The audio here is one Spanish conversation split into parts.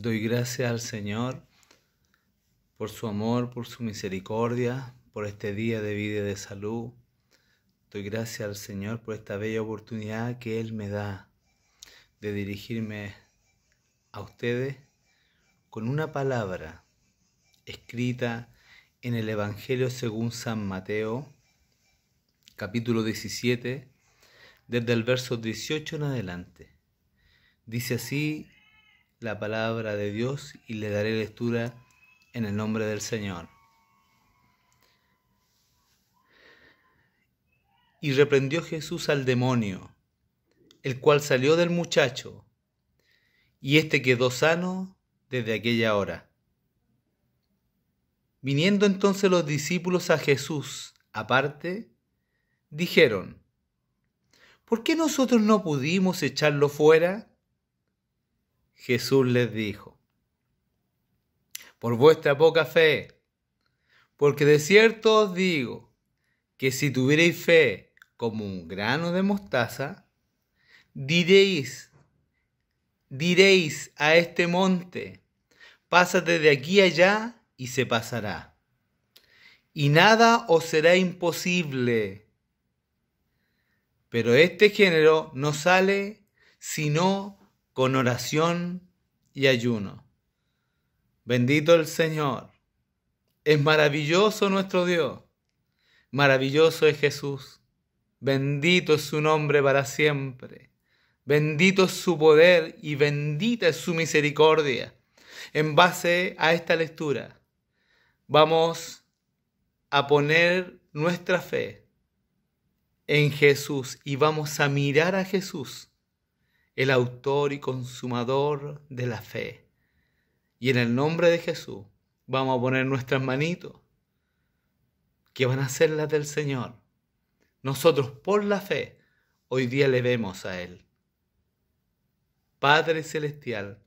Doy gracias al Señor por su amor, por su misericordia, por este día de vida y de salud. Doy gracias al Señor por esta bella oportunidad que Él me da de dirigirme a ustedes con una palabra escrita en el Evangelio según San Mateo, capítulo 17, desde el verso 18 en adelante. Dice así la palabra de Dios y le daré lectura en el nombre del Señor. Y reprendió Jesús al demonio, el cual salió del muchacho, y éste quedó sano desde aquella hora. Viniendo entonces los discípulos a Jesús aparte, dijeron, ¿por qué nosotros no pudimos echarlo fuera? Jesús les dijo, por vuestra poca fe, porque de cierto os digo que si tuvierais fe como un grano de mostaza, diréis, diréis a este monte, pásate de aquí allá y se pasará. Y nada os será imposible. Pero este género no sale sino con oración y ayuno. Bendito el Señor. Es maravilloso nuestro Dios. Maravilloso es Jesús. Bendito es su nombre para siempre. Bendito es su poder y bendita es su misericordia. En base a esta lectura, vamos a poner nuestra fe en Jesús y vamos a mirar a Jesús el autor y consumador de la fe. Y en el nombre de Jesús vamos a poner nuestras manitos, que van a ser las del Señor. Nosotros por la fe hoy día le vemos a Él. Padre Celestial,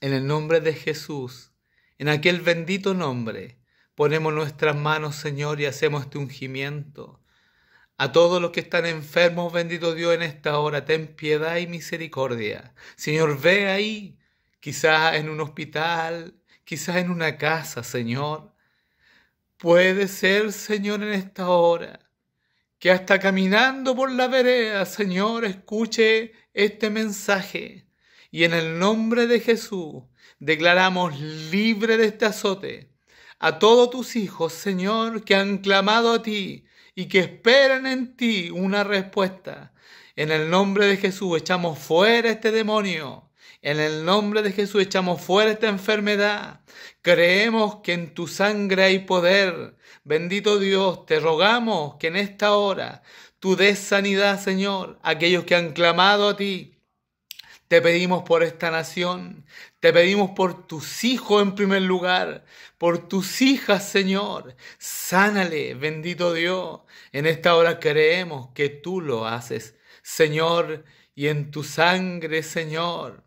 en el nombre de Jesús, en aquel bendito nombre, ponemos nuestras manos, Señor, y hacemos este ungimiento a todos los que están enfermos, bendito Dios, en esta hora, ten piedad y misericordia. Señor, ve ahí, quizás en un hospital, quizás en una casa, Señor. Puede ser, Señor, en esta hora, que hasta caminando por la vereda, Señor, escuche este mensaje. Y en el nombre de Jesús declaramos libre de este azote a todos tus hijos, Señor, que han clamado a ti y que esperan en ti una respuesta. En el nombre de Jesús echamos fuera este demonio. En el nombre de Jesús echamos fuera esta enfermedad. Creemos que en tu sangre hay poder. Bendito Dios, te rogamos que en esta hora tú des sanidad, Señor, a aquellos que han clamado a ti. Te pedimos por esta nación, te pedimos por tus hijos en primer lugar, por tus hijas, Señor. Sánale, bendito Dios. En esta hora creemos que tú lo haces, Señor, y en tu sangre, Señor,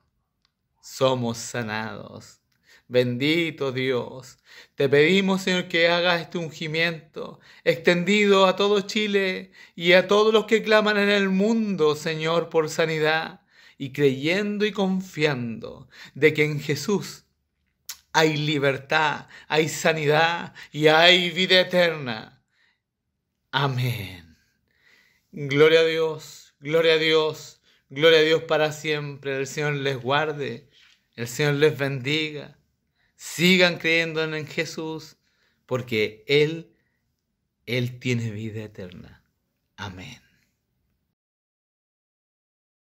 somos sanados. Bendito Dios, te pedimos, Señor, que hagas este ungimiento extendido a todo Chile y a todos los que claman en el mundo, Señor, por sanidad y creyendo y confiando de que en Jesús hay libertad, hay sanidad y hay vida eterna. Amén. Gloria a Dios, gloria a Dios, gloria a Dios para siempre. El Señor les guarde, el Señor les bendiga. Sigan creyendo en Jesús porque Él, Él tiene vida eterna. Amén.